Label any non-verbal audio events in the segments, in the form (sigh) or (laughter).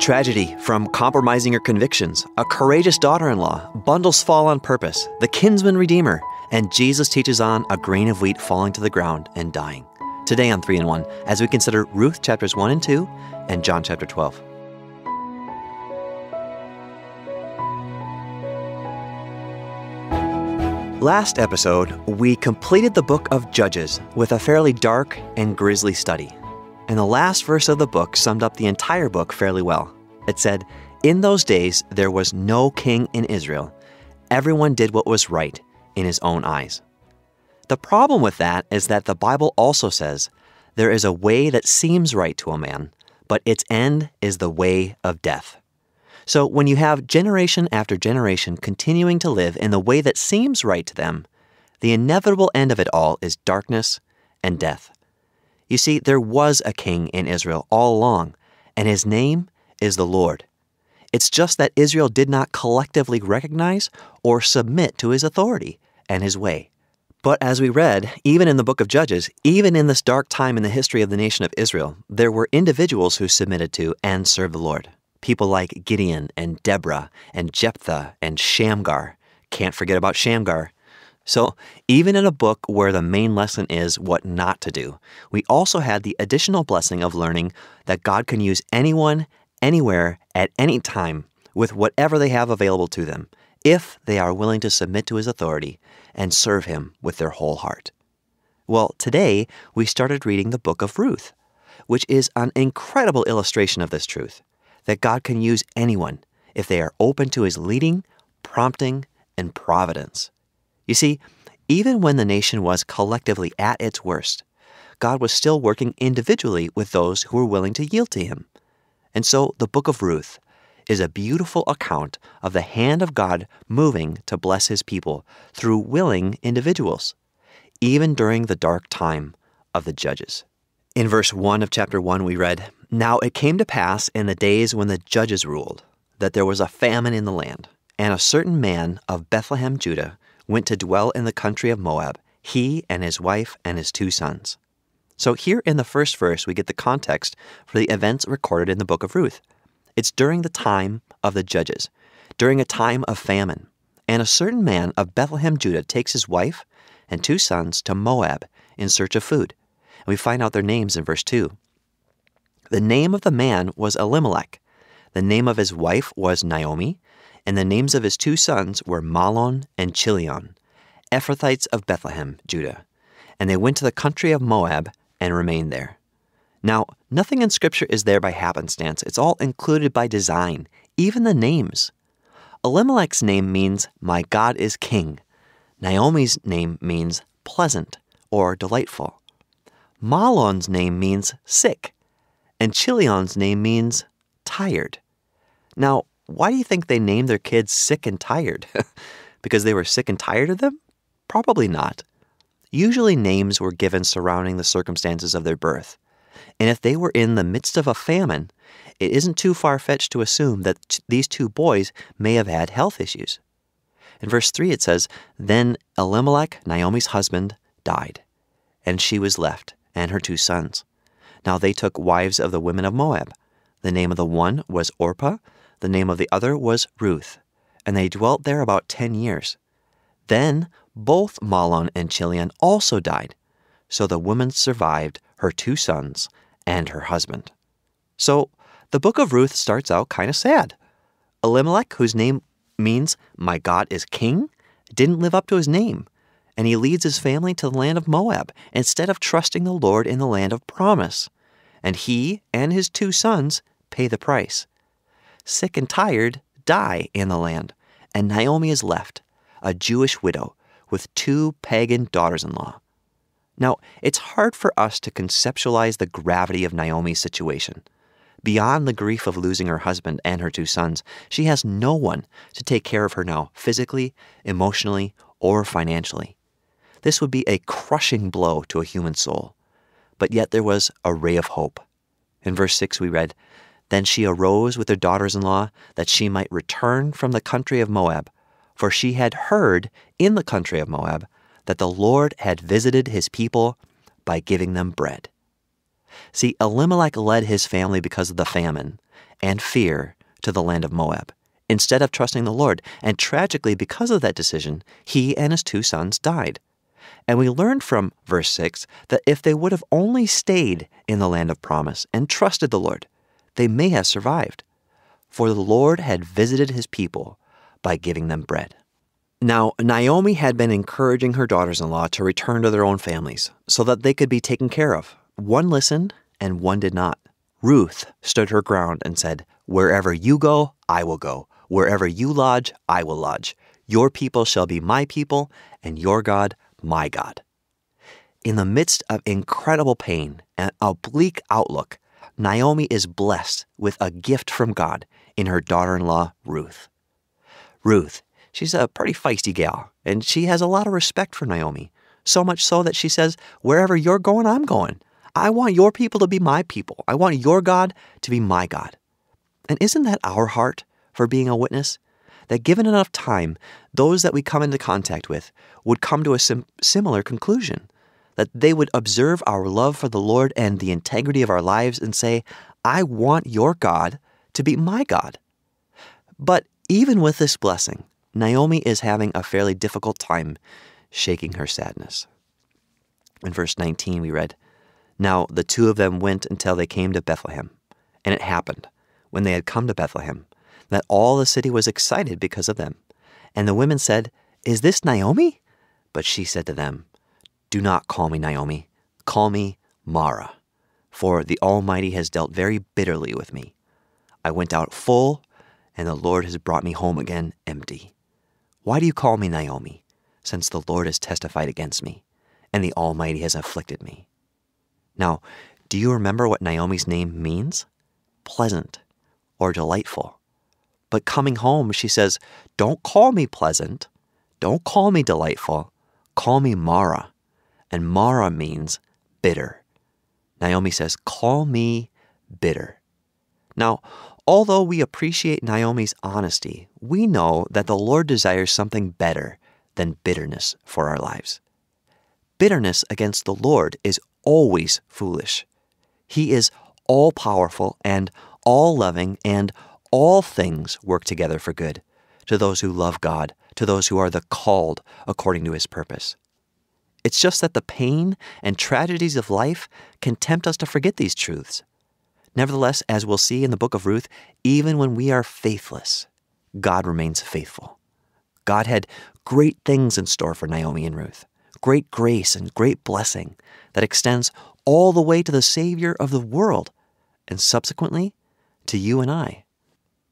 Tragedy from compromising your convictions, a courageous daughter in law, bundles fall on purpose, the kinsman redeemer, and Jesus teaches on a grain of wheat falling to the ground and dying. Today on 3 in 1, as we consider Ruth chapters 1 and 2 and John chapter 12. Last episode, we completed the book of Judges with a fairly dark and grisly study. And the last verse of the book summed up the entire book fairly well. It said, In those days there was no king in Israel. Everyone did what was right in his own eyes. The problem with that is that the Bible also says, There is a way that seems right to a man, but its end is the way of death. So when you have generation after generation continuing to live in the way that seems right to them, the inevitable end of it all is darkness and death. You see, there was a king in Israel all along, and his name is the Lord. It's just that Israel did not collectively recognize or submit to his authority and his way. But as we read, even in the book of Judges, even in this dark time in the history of the nation of Israel, there were individuals who submitted to and served the Lord. People like Gideon and Deborah and Jephthah and Shamgar. Can't forget about Shamgar. So, even in a book where the main lesson is what not to do, we also had the additional blessing of learning that God can use anyone, anywhere, at any time with whatever they have available to them, if they are willing to submit to His authority and serve Him with their whole heart. Well, today we started reading the book of Ruth, which is an incredible illustration of this truth that God can use anyone if they are open to His leading, prompting, and providence. You see, even when the nation was collectively at its worst, God was still working individually with those who were willing to yield to Him. And so the book of Ruth is a beautiful account of the hand of God moving to bless His people through willing individuals, even during the dark time of the judges. In verse 1 of chapter 1, we read Now it came to pass in the days when the judges ruled that there was a famine in the land, and a certain man of Bethlehem, Judah, went to dwell in the country of Moab, he and his wife and his two sons. So, here in the first verse, we get the context for the events recorded in the book of Ruth. It's during the time of the judges, during a time of famine. And a certain man of Bethlehem, Judah, takes his wife and two sons to Moab in search of food. And we find out their names in verse 2. The name of the man was Elimelech. The name of his wife was Naomi, and the names of his two sons were Mahlon and Chilion, Ephrathites of Bethlehem, Judah. And they went to the country of Moab and remained there. Now, nothing in Scripture is there by happenstance, it's all included by design, even the names. Elimelech's name means, My God is King. Naomi's name means pleasant or delightful. Mahlon's name means sick, and Chilion's name means tired. Now, why do you think they named their kids Sick and Tired? (laughs) because they were sick and tired of them? Probably not. Usually, names were given surrounding the circumstances of their birth. And if they were in the midst of a famine, it isn't too far fetched to assume that these two boys may have had health issues. In verse 3, it says, Then Elimelech, Naomi's husband, died, and she was left, and her two sons. Now they took wives of the women of Moab. The name of the one was Orpah, the name of the other was Ruth, and they dwelt there about 10 years. Then both Mahlon and Chilion also died, so the woman survived her two sons and her husband. So the book of Ruth starts out kind of sad. Elimelech, whose name means my God is king, didn't live up to his name, and he leads his family to the land of Moab instead of trusting the Lord in the land of promise. And he and his two sons pay the price sick and tired, die in the land. And Naomi is left, a Jewish widow, with two pagan daughters in law. Now, it's hard for us to conceptualize the gravity of Naomi's situation. Beyond the grief of losing her husband and her two sons, she has no one to take care of her now, physically, emotionally, or financially. This would be a crushing blow to a human soul. But yet there was a ray of hope. In verse 6, we read, then she arose with her daughters in law, that she might return from the country of Moab. For she had heard in the country of Moab that the Lord had visited his people by giving them bread. See, Elimelech led his family because of the famine and fear to the land of Moab, instead of trusting the Lord. And tragically, because of that decision, he and his two sons died. And we learned from verse 6 that if they would have only stayed in the land of promise and trusted the Lord, they may have survived, for the Lord had visited his people by giving them bread. Now, Naomi had been encouraging her daughters in law to return to their own families so that they could be taken care of. One listened and one did not. Ruth stood her ground and said, Wherever you go, I will go. Wherever you lodge, I will lodge. Your people shall be my people, and your God, my God. In the midst of incredible pain and a bleak outlook, Naomi is blessed with a gift from God in her daughter in law, Ruth. Ruth, she's a pretty feisty gal, and she has a lot of respect for Naomi, so much so that she says, Wherever you're going, I'm going. I want your people to be my people. I want your God to be my God. And isn't that our heart for being a witness? That given enough time, those that we come into contact with would come to a sim- similar conclusion that they would observe our love for the Lord and the integrity of our lives and say, I want your God to be my God. But even with this blessing, Naomi is having a fairly difficult time shaking her sadness. In verse 19, we read, Now the two of them went until they came to Bethlehem. And it happened, when they had come to Bethlehem, that all the city was excited because of them. And the women said, Is this Naomi? But she said to them, do not call me Naomi, call me Mara, for the Almighty has dealt very bitterly with me. I went out full, and the Lord has brought me home again empty. Why do you call me Naomi, since the Lord has testified against me, and the Almighty has afflicted me? Now, do you remember what Naomi's name means? Pleasant or delightful. But coming home, she says, Don't call me pleasant. Don't call me delightful. Call me Mara, and Mara means bitter. Naomi says, Call me bitter. Now, although we appreciate Naomi's honesty, we know that the Lord desires something better than bitterness for our lives. Bitterness against the Lord is always foolish. He is all powerful and all loving, and all things work together for good to those who love God, to those who are the called according to his purpose. It's just that the pain and tragedies of life can tempt us to forget these truths. Nevertheless, as we'll see in the book of Ruth, even when we are faithless, God remains faithful. God had great things in store for Naomi and Ruth, great grace and great blessing that extends all the way to the Savior of the world and subsequently to you and I.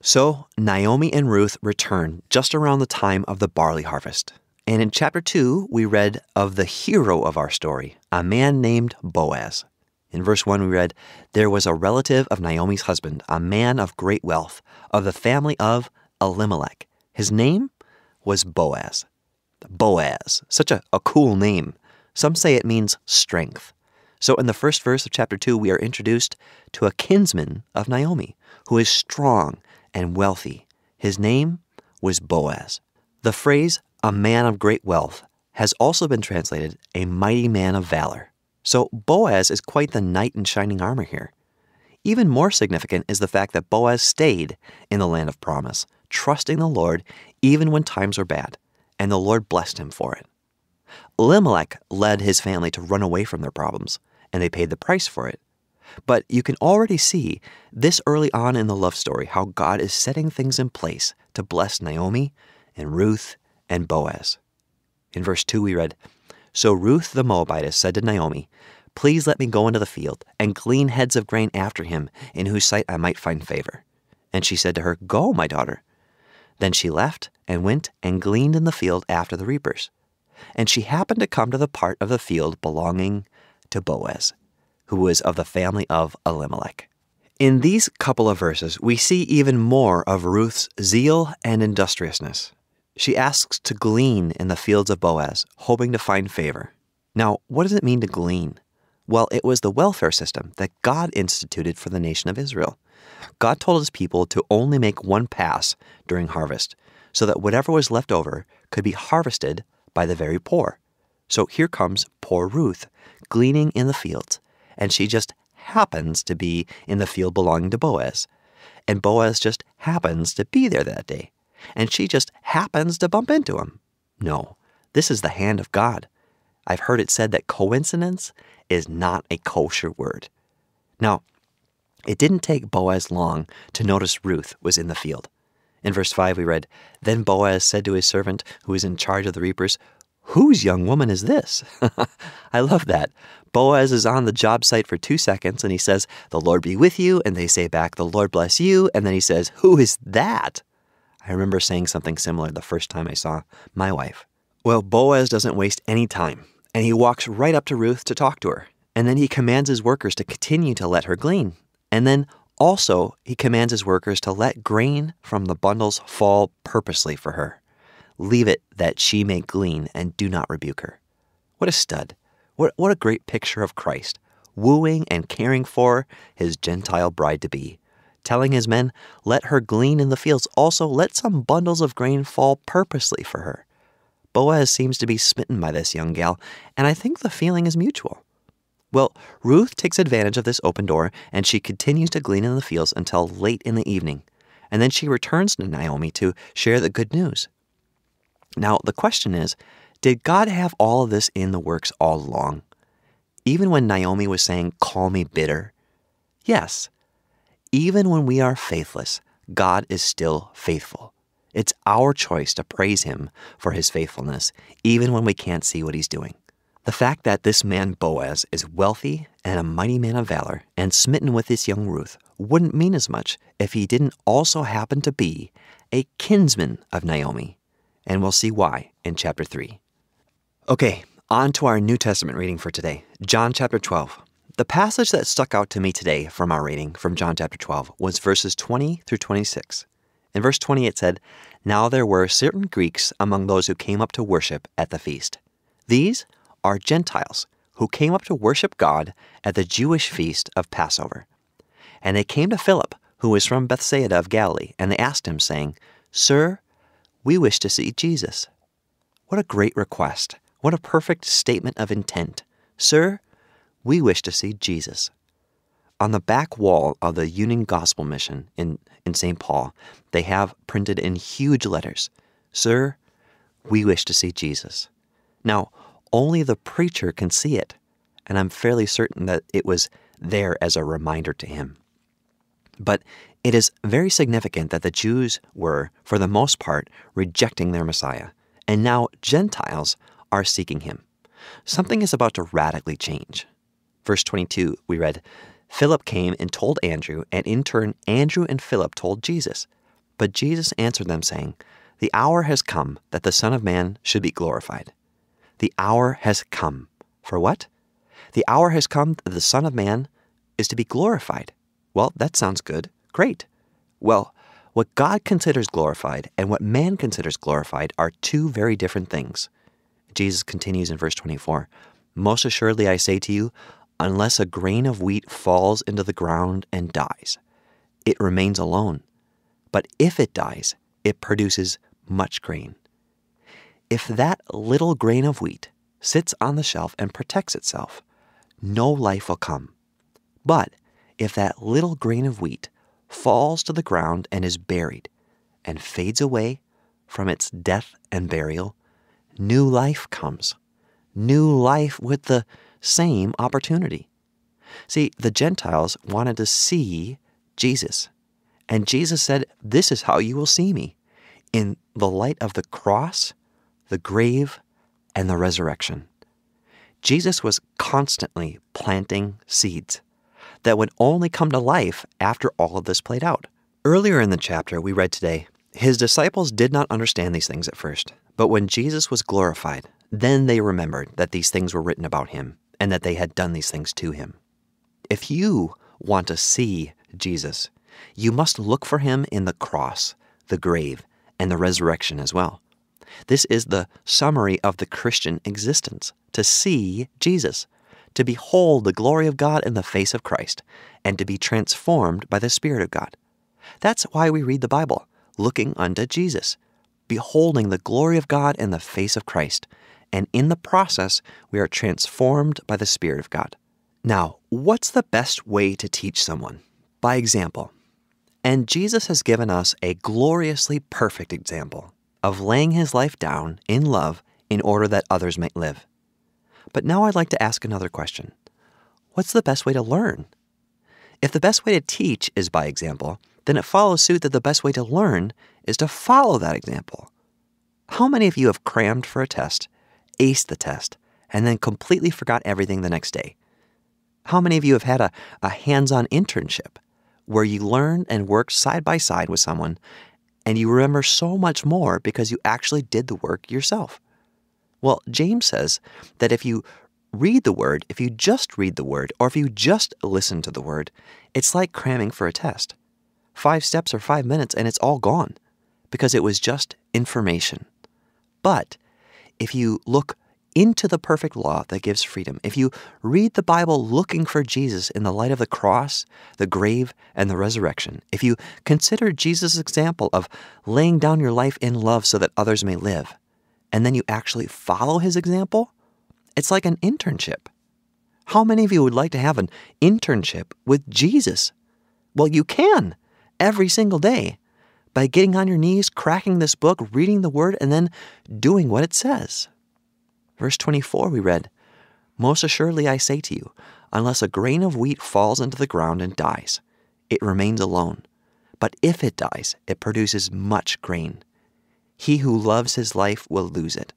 So, Naomi and Ruth return just around the time of the barley harvest. And in chapter 2, we read of the hero of our story, a man named Boaz. In verse 1, we read, There was a relative of Naomi's husband, a man of great wealth, of the family of Elimelech. His name was Boaz. Boaz, such a, a cool name. Some say it means strength. So in the first verse of chapter 2, we are introduced to a kinsman of Naomi who is strong and wealthy. His name was Boaz. The phrase a man of great wealth, has also been translated a mighty man of valor. So Boaz is quite the knight in shining armor here. Even more significant is the fact that Boaz stayed in the land of promise, trusting the Lord even when times were bad, and the Lord blessed him for it. Limelech led his family to run away from their problems, and they paid the price for it. But you can already see this early on in the love story how God is setting things in place to bless Naomi and Ruth and Boaz. In verse 2, we read So Ruth the Moabitess said to Naomi, Please let me go into the field and glean heads of grain after him, in whose sight I might find favor. And she said to her, Go, my daughter. Then she left and went and gleaned in the field after the reapers. And she happened to come to the part of the field belonging to Boaz, who was of the family of Elimelech. In these couple of verses, we see even more of Ruth's zeal and industriousness. She asks to glean in the fields of Boaz, hoping to find favor. Now, what does it mean to glean? Well, it was the welfare system that God instituted for the nation of Israel. God told his people to only make one pass during harvest, so that whatever was left over could be harvested by the very poor. So here comes poor Ruth, gleaning in the fields, and she just happens to be in the field belonging to Boaz. And Boaz just happens to be there that day and she just happens to bump into him. No, this is the hand of God. I've heard it said that coincidence is not a kosher word. Now, it didn't take Boaz long to notice Ruth was in the field. In verse 5, we read, Then Boaz said to his servant who was in charge of the reapers, Whose young woman is this? (laughs) I love that. Boaz is on the job site for two seconds and he says, The Lord be with you. And they say back, The Lord bless you. And then he says, Who is that? I remember saying something similar the first time I saw my wife. Well, Boaz doesn't waste any time, and he walks right up to Ruth to talk to her. And then he commands his workers to continue to let her glean. And then also, he commands his workers to let grain from the bundles fall purposely for her. Leave it that she may glean and do not rebuke her. What a stud. What, what a great picture of Christ, wooing and caring for his Gentile bride to be telling his men, Let her glean in the fields, also let some bundles of grain fall purposely for her. Boaz seems to be smitten by this young gal, and I think the feeling is mutual. Well, Ruth takes advantage of this open door, and she continues to glean in the fields until late in the evening, and then she returns to Naomi to share the good news. Now, the question is Did God have all of this in the works all along? Even when Naomi was saying, Call me bitter? Yes, even when we are faithless, God is still faithful. It's our choice to praise him for his faithfulness, even when we can't see what he's doing. The fact that this man Boaz is wealthy and a mighty man of valor and smitten with this young Ruth wouldn't mean as much if he didn't also happen to be a kinsman of Naomi. And we'll see why in chapter 3. Okay, on to our New Testament reading for today John chapter 12. The passage that stuck out to me today from our reading from John chapter 12 was verses 20 through 26. In verse 20, it said, Now there were certain Greeks among those who came up to worship at the feast. These are Gentiles who came up to worship God at the Jewish feast of Passover. And they came to Philip, who was from Bethsaida of Galilee, and they asked him, saying, Sir, we wish to see Jesus. What a great request! What a perfect statement of intent. Sir, we wish to see Jesus. On the back wall of the Union Gospel Mission in, in St. Paul, they have printed in huge letters, Sir, we wish to see Jesus. Now, only the preacher can see it, and I'm fairly certain that it was there as a reminder to him. But it is very significant that the Jews were, for the most part, rejecting their Messiah, and now Gentiles are seeking him. Something is about to radically change. Verse 22, we read, Philip came and told Andrew, and in turn, Andrew and Philip told Jesus. But Jesus answered them, saying, The hour has come that the Son of Man should be glorified. The hour has come. For what? The hour has come that the Son of Man is to be glorified. Well, that sounds good. Great. Well, what God considers glorified and what man considers glorified are two very different things. Jesus continues in verse 24 Most assuredly I say to you, unless a grain of wheat falls into the ground and dies. It remains alone. But if it dies, it produces much grain. If that little grain of wheat sits on the shelf and protects itself, no life will come. But if that little grain of wheat falls to the ground and is buried and fades away from its death and burial, new life comes. New life with the same opportunity. See, the Gentiles wanted to see Jesus. And Jesus said, This is how you will see me in the light of the cross, the grave, and the resurrection. Jesus was constantly planting seeds that would only come to life after all of this played out. Earlier in the chapter we read today, his disciples did not understand these things at first, but when Jesus was glorified, then they remembered that these things were written about him and that they had done these things to him. If you want to see Jesus, you must look for him in the cross, the grave, and the resurrection as well. This is the summary of the Christian existence to see Jesus, to behold the glory of God in the face of Christ, and to be transformed by the Spirit of God. That's why we read the Bible, looking unto Jesus, beholding the glory of God in the face of Christ, and in the process, we are transformed by the Spirit of God. Now, what's the best way to teach someone? By example. And Jesus has given us a gloriously perfect example of laying his life down in love in order that others might live. But now I'd like to ask another question What's the best way to learn? If the best way to teach is by example, then it follows suit that the best way to learn is to follow that example. How many of you have crammed for a test aced the test, and then completely forgot everything the next day. How many of you have had a, a hands on internship where you learn and work side by side with someone and you remember so much more because you actually did the work yourself? Well, James says that if you read the word, if you just read the word, or if you just listen to the word, it's like cramming for a test. Five steps or five minutes and it's all gone because it was just information. But if you look into the perfect law that gives freedom, if you read the Bible looking for Jesus in the light of the cross, the grave, and the resurrection, if you consider Jesus' example of laying down your life in love so that others may live, and then you actually follow his example, it's like an internship. How many of you would like to have an internship with Jesus? Well, you can every single day by getting on your knees, cracking this book, reading the word, and then doing what it says. Verse 24, we read, Most assuredly I say to you, unless a grain of wheat falls into the ground and dies, it remains alone. But if it dies, it produces much grain. He who loves his life will lose it,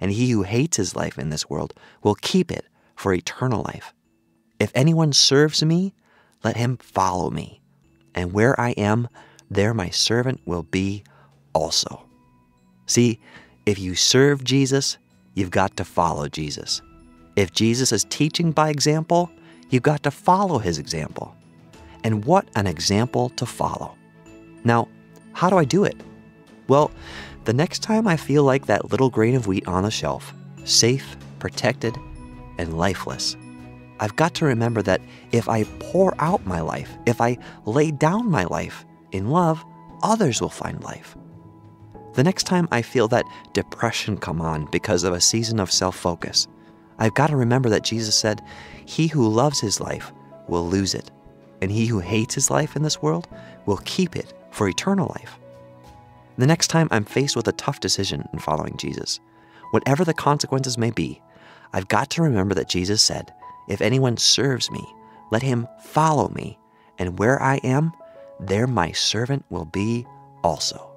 and he who hates his life in this world will keep it for eternal life. If anyone serves me, let him follow me. And where I am, there my servant will be also. See, if you serve Jesus, you've got to follow Jesus. If Jesus is teaching by example, you've got to follow his example. And what an example to follow. Now, how do I do it? Well, the next time I feel like that little grain of wheat on the shelf, safe, protected, and lifeless, I've got to remember that if I pour out my life, if I lay down my life, in love, others will find life. The next time I feel that depression come on because of a season of self focus, I've got to remember that Jesus said, He who loves his life will lose it, and he who hates his life in this world will keep it for eternal life. The next time I'm faced with a tough decision in following Jesus, whatever the consequences may be, I've got to remember that Jesus said, If anyone serves me, let him follow me, and where I am, there my servant will be also.